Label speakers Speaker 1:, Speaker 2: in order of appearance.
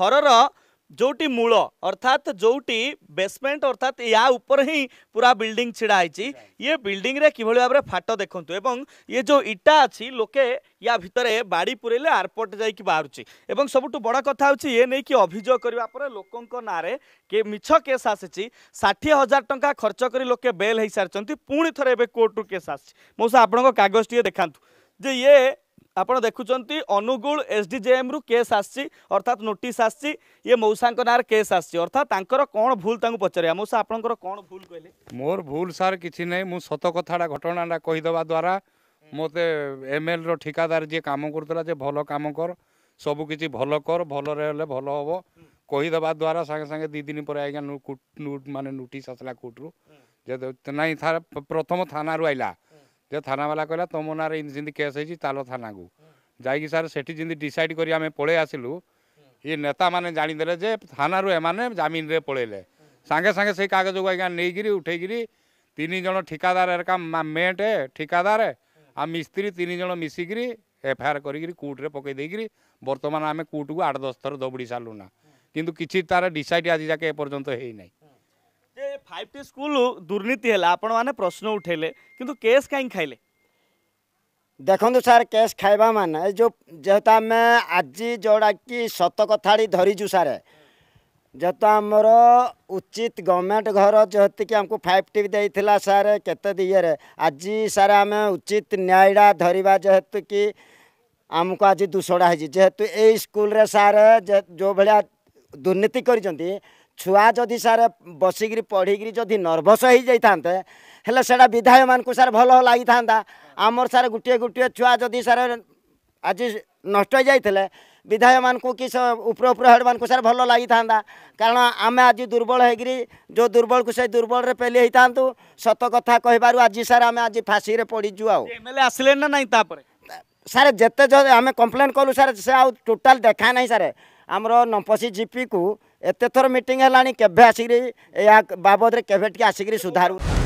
Speaker 1: ଘରର ଯେଉଁଠି ମୂଳ ଅର୍ଥାତ୍ ଯେଉଁଠି ବେସମେଣ୍ଟ ଅର୍ଥାତ୍ ୟା ଉପରେ ହିଁ ପୁରା ବିଲ୍ଡିଂ ଛିଡ଼ା ହେଇଛି ଇଏ ବିଲ୍ଡିଂରେ କିଭଳି ଭାବରେ ଫାଟ ଦେଖନ୍ତୁ ଏବଂ ଇଏ ଯେଉଁ ଇଟା ଅଛି ଲୋକେ ୟା ଭିତରେ ବାଡ଼ି ପୁରେଇଲେ ଆରପଟ ଯାଇକି ବାହାରୁଛି ଏବଂ ସବୁଠୁ ବଡ଼ କଥା ହେଉଛି ଏ ନେଇକି ଅଭିଯୋଗ କରିବା ପରେ ଲୋକଙ୍କ ନାଁରେ କିଏ ମିଛ କେସ୍ ଆସିଛି ଷାଠିଏ ହଜାର ଟଙ୍କା ଖର୍ଚ୍ଚ କରି ଲୋକେ ବେଲ୍ ହେଇସାରିଛନ୍ତି ପୁଣି ଥରେ ଏବେ କୋର୍ଟରୁ କେସ୍ ଆସିଛି ମଉସା ଆପଣଙ୍କ କାଗଜ ଟିକେ ଦେଖାନ୍ତୁ ଯେ ଇଏ ଆପଣ ଦେଖୁଛନ୍ତି ଅନୁଗୁଳ ଏସ୍ ଡି ଜେଏମ୍ରୁ କେସ୍ ଆସିଛି ଅର୍ଥାତ୍ ନୋଟିସ୍
Speaker 2: ଆସିଛି ଇଏ ମଉସାଙ୍କ ନାଁରେ କେସ୍ ଆସିଛି ଅର୍ଥାତ୍ ତାଙ୍କର କ'ଣ ଭୁଲ ତାଙ୍କୁ ପଚାରିବା ମଉସା ଆପଣଙ୍କର କ'ଣ ଭୁଲ କହିଲେ ମୋର ଭୁଲ ସାର୍ କିଛି ନାହିଁ ମୁଁ ସତ କଥାଟା ଘଟଣାଟା କହିଦେବା ଦ୍ୱାରା ମୋତେ ଏମ୍ଏଲ୍ର ଠିକାଦାର ଯିଏ କାମ କରୁଥିଲା ଯେ ଭଲ କାମ କର ସବୁକିଛି ଭଲ କର ଭଲରେ ହେଲେ ଭଲ ହେବ କହିଦେବା ଦ୍ୱାରା ସାଙ୍ଗେ ସାଙ୍ଗେ ଦୁଇ ଦିନ ପରେ ଆଜ୍ଞା ମାନେ ନୋଟିସ୍ ଆସିଲା କୋର୍ଟରୁ ଯେ ନାଇଁ ପ୍ରଥମ ଥାନାରୁ ଆଇଲା ଯେ ଥାନାବାଲା କହିଲା ତମ ନାଁରେ ଯେମିତି କେସ୍ ହେଇଛି ଚାଲ ଥାନାକୁ ଯାଇକି ସାର୍ ସେଠି ଯେମିତି ଡିସାଇଡ଼୍ କରି ଆମେ ପଳେଇ ଆସିଲୁ ଇଏ ନେତାମାନେ ଜାଣିଦେଲେ ଯେ ଥାନାରୁ ଏମାନେ ଜାମିନରେ ପଳେଇଲେ ସାଙ୍ଗେ ସାଙ୍ଗେ ସେଇ କାଗଜକୁ ଆଜ୍ଞା ନେଇକିରି ଉଠେଇକିରି ତିନି ଜଣ ଠିକାଦାର ଏକା ମେଣ୍ଟ ଠିକାଦାର ଆଉ ମିସ୍ତ୍ରୀ ତିନି ଜଣ ମିଶିକିରି ଏଫଆଇଆର୍ କରିକିରି କୋର୍ଟରେ ପକେଇ ଦେଇକିରି ବର୍ତ୍ତମାନ ଆମେ କୋର୍ଟକୁ ଆଠ ଦଶ ଥର ଦୌଡ଼ି ସାରିଲୁନା କିନ୍ତୁ କିଛି ତା'ର ଡିସାଇଡ଼୍ ଆଜି ଯାକେ ଏପର୍ଯ୍ୟନ୍ତ ହେଇନାହିଁ
Speaker 1: फाइव टी स्कूल दुर्नीति आपने प्रश्न उठेले किंतु केस कहीं खाइले
Speaker 3: देखु सार केस खाइबा मान जो जेहेत आम आज जोड़ा कि सतकथाड़ी धरीजु सारे जेहेतु आमर उचित गवर्नमेंट घर जेहेती कि आमको फाइव टी दे सार केत आज सारे आम उचित न्याय धरवा जेहेतु कि आमको आज दूषणा होती जेहेतु ये स्कूल सारे जो भाया दुर्नीति ଛୁଆ ଯଦି ସାର୍ ବସିକିରି ପଢ଼ିକିରି ଯଦି ନର୍ଭସ୍ ହେଇଯାଇଥାନ୍ତେ ହେଲେ ସେଇଟା ବିଧାୟକମାନଙ୍କୁ ସାର୍ ଭଲ ଲାଗିଥାନ୍ତା ଆମର ସାର୍ ଗୋଟିଏ ଗୋଟିଏ ଛୁଆ ଯଦି ସାର୍ ଆଜି ନଷ୍ଟ ହେଇଯାଇଥିଲେ ବିଧାୟକମାନଙ୍କୁ କି ଉପର ଉପର ହେଡ଼ମାନଙ୍କୁ ସାର୍ ଭଲ ଲାଗିଥାନ୍ତା କାରଣ ଆମେ ଆଜି ଦୁର୍ବଳ ହେଇକିରି ଯେଉଁ ଦୁର୍ବଳକୁ ସେଇ ଦୁର୍ବଳରେ ପେଲି ହେଇଥାନ୍ତୁ ସତ କଥା କହିବାରୁ ଆଜି ସାର୍ ଆମେ ଆଜି ଫାଶୀରେ ପଡ଼ିଛୁ ଆଉ ଏମ୍ଏଲ୍ଏ ଆସିଲେ ନା ନାହିଁ ତାପରେ ସାର୍ ଯେତେ ଆମେ କମ୍ପ୍ଲେନ୍ କଲୁ ସାର୍ ସେ ଆଉ ଟୋଟାଲ୍ ଦେଖା ନାହିଁ ସାର୍ ଆମର ନମ୍ପସି ଜିପିକୁ एत थर मीट है केवे आसिक बाबद केवे टे आसिक सुधारू